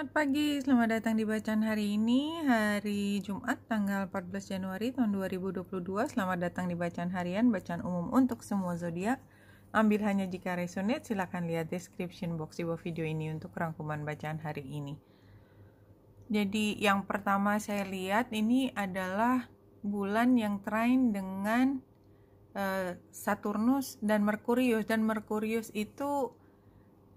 Selamat pagi, selamat datang di bacaan hari ini, hari Jumat tanggal 14 Januari tahun 2022. Selamat datang di bacaan harian, bacaan umum untuk semua zodiak. Ambil hanya jika resonate, silahkan lihat description box di bawah video ini untuk rangkuman bacaan hari ini. Jadi yang pertama saya lihat ini adalah bulan yang trine dengan uh, Saturnus dan Merkurius dan Merkurius itu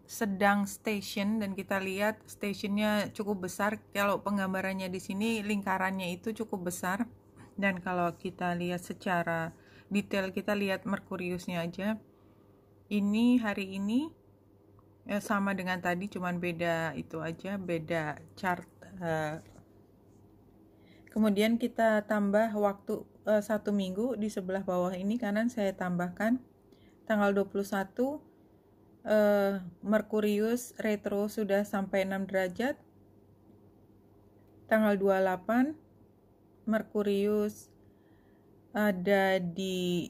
sedang station dan kita lihat stationnya cukup besar kalau penggambarannya di sini lingkarannya itu cukup besar dan kalau kita lihat secara detail kita lihat Merkuriusnya aja ini hari ini ya sama dengan tadi cuman beda itu aja beda chart uh, kemudian kita tambah waktu uh, satu minggu di sebelah bawah ini kanan saya tambahkan tanggal 21 uh, Merkurius retro sudah sampai 6 derajat. Tanggal 28 Merkurius ada di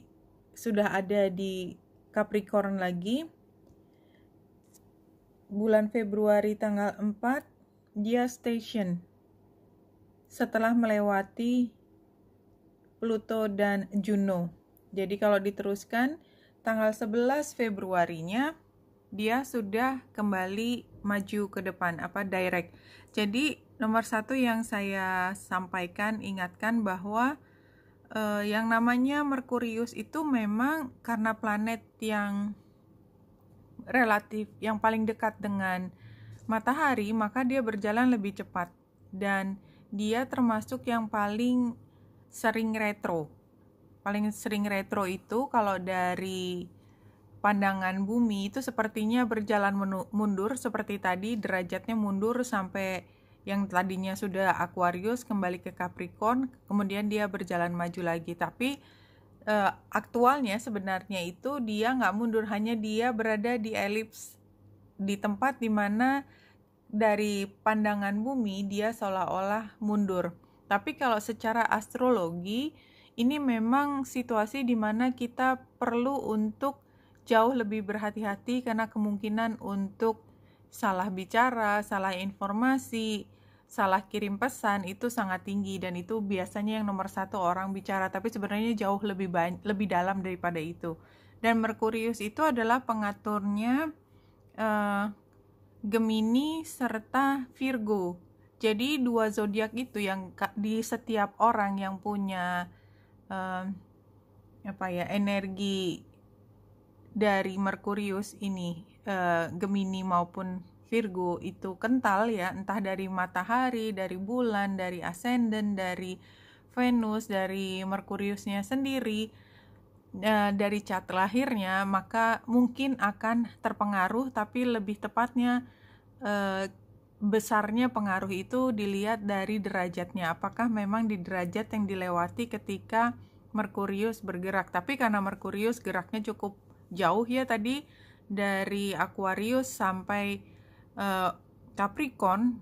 sudah ada di Capricorn lagi. Bulan Februari tanggal 4 dia station setelah melewati Pluto dan Juno. Jadi kalau diteruskan tanggal 11 Februarinya dia sudah kembali maju ke depan apa direct. Jadi nomor satu yang saya sampaikan ingatkan bahwa eh, yang namanya Merkurius itu memang karena planet yang relatif yang paling dekat dengan matahari maka dia berjalan lebih cepat dan dia termasuk yang paling sering retro. Paling sering retro itu kalau dari pandangan bumi itu sepertinya berjalan mundur seperti tadi derajatnya mundur sampai yang tadinya sudah Aquarius kembali ke Capricorn, kemudian dia berjalan maju lagi. Tapi uh, aktualnya sebenarnya itu dia nggak mundur, hanya dia berada di elips di tempat dimana dari pandangan bumi dia seolah-olah mundur. Tapi kalau secara astrologi ini memang situasi dimana kita perlu untuk jauh lebih berhati-hati karena kemungkinan untuk salah bicara, salah informasi, salah kirim pesan itu sangat tinggi dan itu biasanya yang nomor satu orang bicara tapi sebenarnya jauh lebih banyak, lebih dalam daripada itu dan Merkurius itu adalah pengaturnya uh, Gemini serta Virgo jadi dua zodiak itu yang di setiap orang yang punya uh, apa ya energi dari Merkurius ini eh, Gemini maupun Virgo itu kental ya entah dari matahari, dari bulan, dari ascendant, dari Venus, dari Merkuriusnya sendiri eh, dari cat lahirnya maka mungkin akan terpengaruh tapi lebih tepatnya eh, besarnya pengaruh itu dilihat dari derajatnya. Apakah memang di derajat yang dilewati ketika Merkurius bergerak? Tapi karena Merkurius geraknya cukup jauh ya tadi dari Aquarius sampai uh, Capricorn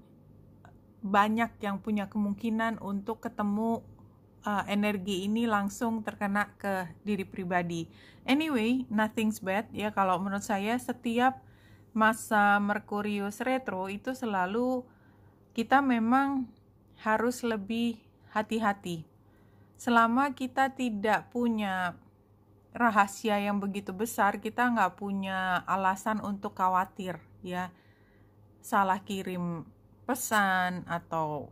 banyak yang punya kemungkinan untuk ketemu uh, energi ini langsung terkena ke diri pribadi. Anyway, nothing's bad ya kalau menurut saya setiap masa Merkurius retro itu selalu kita memang harus lebih hati-hati. Selama kita tidak punya rahasia yang begitu besar kita nggak punya alasan untuk khawatir ya salah kirim pesan atau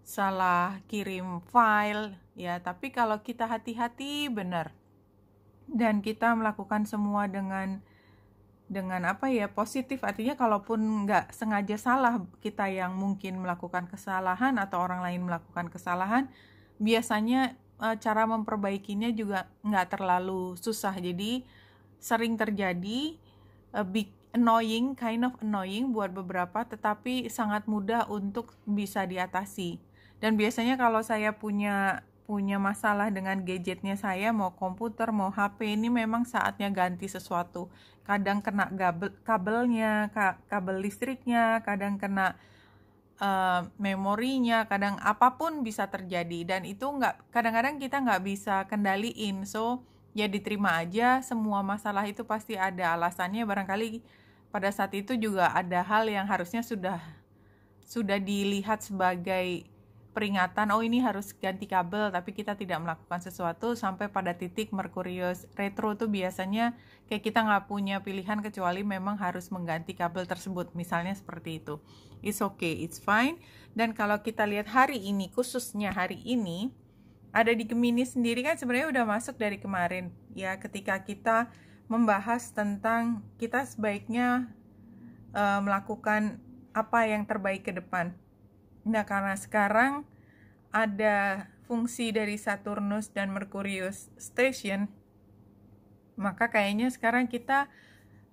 salah kirim file ya tapi kalau kita hati-hati benar dan kita melakukan semua dengan dengan apa ya positif artinya kalaupun nggak sengaja salah kita yang mungkin melakukan kesalahan atau orang lain melakukan kesalahan biasanya Eh, cara memperbaikinya juga nggak terlalu susah jadi sering terjadi uh, eh, big annoying kind of annoying buat beberapa tetapi sangat mudah untuk bisa diatasi dan biasanya kalau saya punya punya masalah dengan gadgetnya saya mau komputer mau HP ini memang saatnya ganti sesuatu kadang kena kabel kabelnya kabel listriknya kadang kena uh, memorinya kadang apapun bisa terjadi dan itu nggak kadang-kadang kita nggak bisa kendaliin so ya diterima aja semua masalah itu pasti ada alasannya barangkali pada saat itu juga ada hal yang harusnya sudah sudah dilihat sebagai peringatan oh ini harus ganti kabel tapi kita tidak melakukan sesuatu sampai pada titik Merkurius retro tuh biasanya kayak kita nggak punya pilihan kecuali memang harus mengganti kabel tersebut misalnya seperti itu it's okay it's fine dan kalau kita lihat hari ini khususnya hari ini ada di Gemini sendiri kan sebenarnya udah masuk dari kemarin ya ketika kita membahas tentang kita sebaiknya uh, melakukan apa yang terbaik ke depan Nah, karena sekarang ada fungsi dari Saturnus dan Merkurius station, maka kayaknya sekarang kita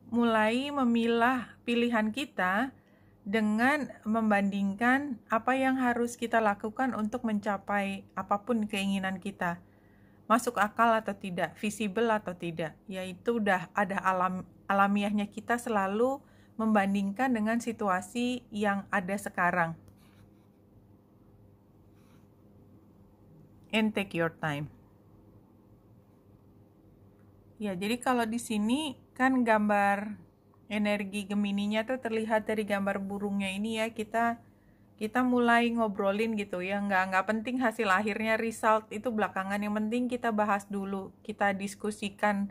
mulai memilah pilihan kita dengan membandingkan apa yang harus kita lakukan untuk mencapai apapun keinginan kita. Masuk akal atau tidak, visible atau tidak, yaitu udah ada alam alamiahnya kita selalu membandingkan dengan situasi yang ada sekarang. and take your time. Ya, jadi kalau di sini kan gambar energi Gemininya tuh terlihat dari gambar burungnya ini ya, kita kita mulai ngobrolin gitu ya nggak nggak penting hasil akhirnya result itu belakangan yang penting kita bahas dulu kita diskusikan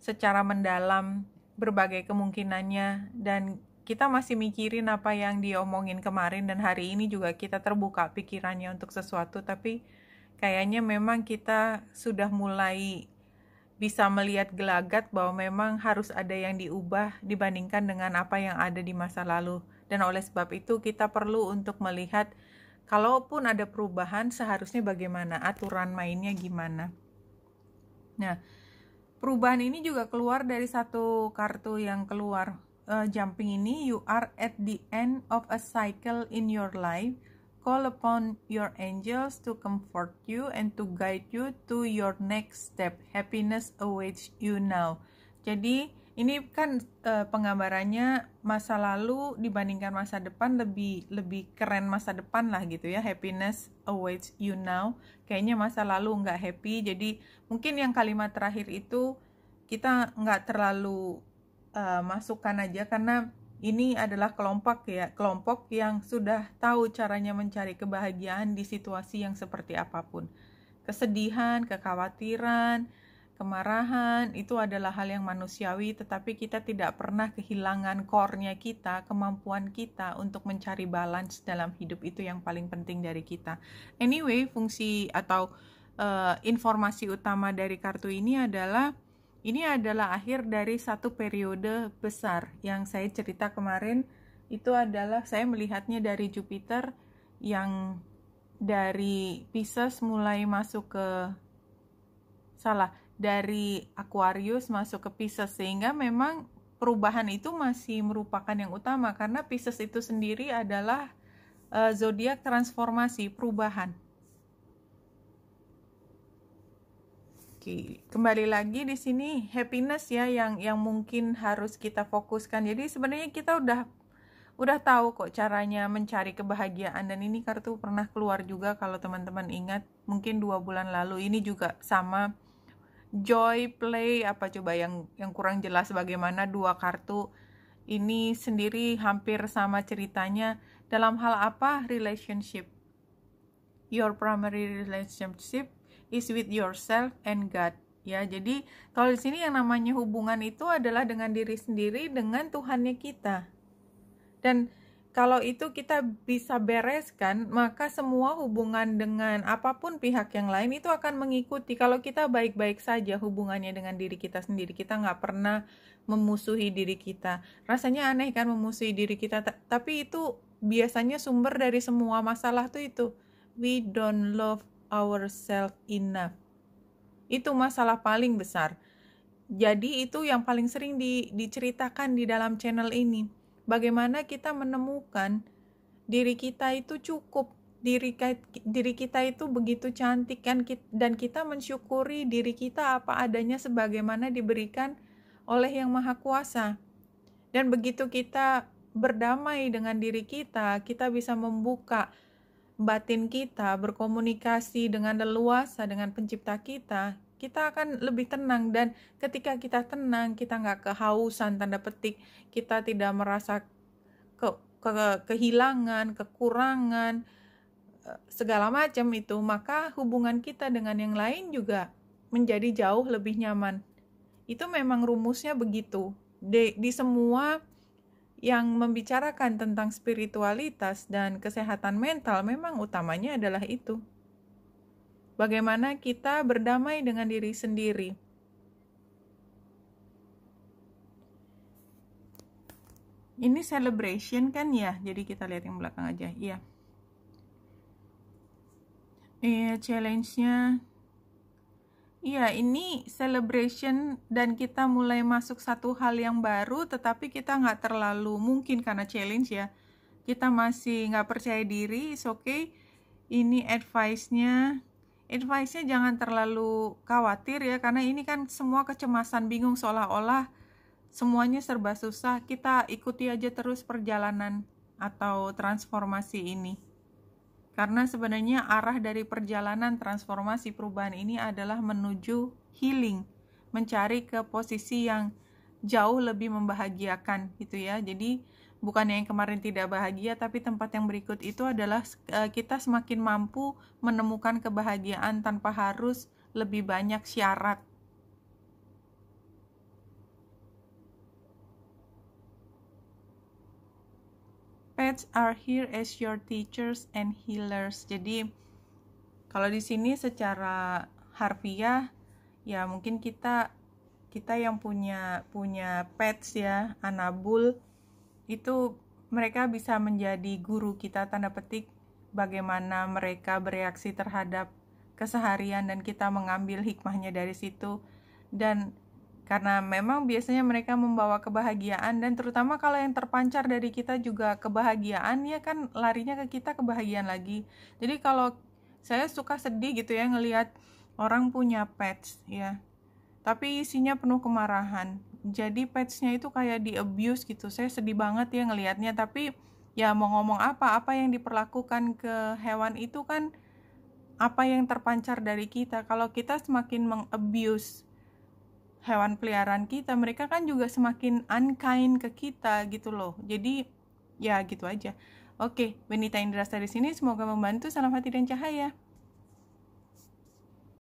secara mendalam berbagai kemungkinannya dan kita masih mikirin apa yang diomongin kemarin dan hari ini juga kita terbuka pikirannya untuk sesuatu tapi kayaknya memang kita sudah mulai bisa melihat gelagat bahwa memang harus ada yang diubah dibandingkan dengan apa yang ada di masa lalu. Dan oleh sebab itu kita perlu untuk melihat kalaupun ada perubahan seharusnya bagaimana, aturan mainnya gimana. Nah, perubahan ini juga keluar dari satu kartu yang keluar uh, jumping ini you are at the end of a cycle in your life Call upon your angels to comfort you and to guide you to your next step. Happiness awaits you now. Jadi, ini kan e, penggambarannya masa lalu dibandingkan masa depan lebih lebih keren masa depan lah gitu ya happiness awaits you now kayaknya masa lalu nggak happy jadi mungkin yang kalimat terakhir itu kita nggak terlalu e, masukkan aja karena ini adalah kelompok ya, kelompok yang sudah tahu caranya mencari kebahagiaan di situasi yang seperti apapun. Kesedihan, kekhawatiran, kemarahan itu adalah hal yang manusiawi, tetapi kita tidak pernah kehilangan core-nya kita, kemampuan kita untuk mencari balance dalam hidup itu yang paling penting dari kita. Anyway, fungsi atau uh, informasi utama dari kartu ini adalah ini adalah akhir dari satu periode besar yang saya cerita kemarin. Itu adalah saya melihatnya dari Jupiter yang dari Pisces mulai masuk ke salah, dari Aquarius masuk ke Pisces sehingga memang perubahan itu masih merupakan yang utama karena Pisces itu sendiri adalah uh, zodiak transformasi, perubahan. Oke, kembali lagi di sini happiness ya yang yang mungkin harus kita fokuskan. Jadi sebenarnya kita udah udah tahu kok caranya mencari kebahagiaan dan ini kartu pernah keluar juga kalau teman-teman ingat mungkin dua bulan lalu ini juga sama joy play apa coba yang yang kurang jelas bagaimana dua kartu ini sendiri hampir sama ceritanya dalam hal apa relationship your primary relationship is with yourself and God ya jadi kalau di sini yang namanya hubungan itu adalah dengan diri sendiri dengan Tuhannya kita dan kalau itu kita bisa bereskan maka semua hubungan dengan apapun pihak yang lain itu akan mengikuti kalau kita baik-baik saja hubungannya dengan diri kita sendiri kita nggak pernah memusuhi diri kita rasanya aneh kan memusuhi diri kita tapi itu biasanya sumber dari semua masalah tuh itu we don't love ourselves enough. Itu masalah paling besar. Jadi itu yang paling sering di, diceritakan di dalam channel ini. Bagaimana kita menemukan diri kita itu cukup, diri diri kita itu begitu cantik kan dan kita mensyukuri diri kita apa adanya sebagaimana diberikan oleh Yang Maha Kuasa. Dan begitu kita berdamai dengan diri kita, kita bisa membuka batin kita berkomunikasi dengan leluasa dengan pencipta kita, kita akan lebih tenang dan ketika kita tenang, kita nggak kehausan tanda petik, kita tidak merasa ke, ke kehilangan, kekurangan eh, segala macam itu, maka hubungan kita dengan yang lain juga menjadi jauh lebih nyaman. Itu memang rumusnya begitu. Di, di semua yang membicarakan tentang spiritualitas dan kesehatan mental memang utamanya adalah itu. Bagaimana kita berdamai dengan diri sendiri? Ini celebration kan ya, jadi kita lihat yang belakang aja. Iya. Iya, challenge-nya Iya, ini celebration dan kita mulai masuk satu hal yang baru, tetapi kita nggak terlalu mungkin karena challenge ya. Kita masih nggak percaya diri, it's okay. Ini advice-nya, advice-nya jangan terlalu khawatir ya, karena ini kan semua kecemasan bingung seolah-olah semuanya serba susah. Kita ikuti aja terus perjalanan atau transformasi ini. Karena sebenarnya arah dari perjalanan transformasi perubahan ini adalah menuju healing, mencari ke posisi yang jauh lebih membahagiakan gitu ya. Jadi bukan yang kemarin tidak bahagia tapi tempat yang berikut itu adalah eh, kita semakin mampu menemukan kebahagiaan tanpa harus lebih banyak syarat pets are here as your teachers and healers. Jadi kalau di sini secara harfiah ya mungkin kita kita yang punya punya pets ya, anabul itu mereka bisa menjadi guru kita tanda petik bagaimana mereka bereaksi terhadap keseharian dan kita mengambil hikmahnya dari situ dan karena memang biasanya mereka membawa kebahagiaan dan terutama kalau yang terpancar dari kita juga kebahagiaan ya kan larinya ke kita kebahagiaan lagi. Jadi kalau saya suka sedih gitu ya ngelihat orang punya pets ya. Tapi isinya penuh kemarahan. Jadi petsnya itu kayak di abuse gitu. Saya sedih banget ya ngelihatnya tapi ya mau ngomong apa apa yang diperlakukan ke hewan itu kan apa yang terpancar dari kita kalau kita semakin mengabuse hewan peliharaan kita mereka kan juga semakin unkind ke kita gitu loh jadi ya gitu aja oke Benita Indra dari sini semoga membantu salam hati dan cahaya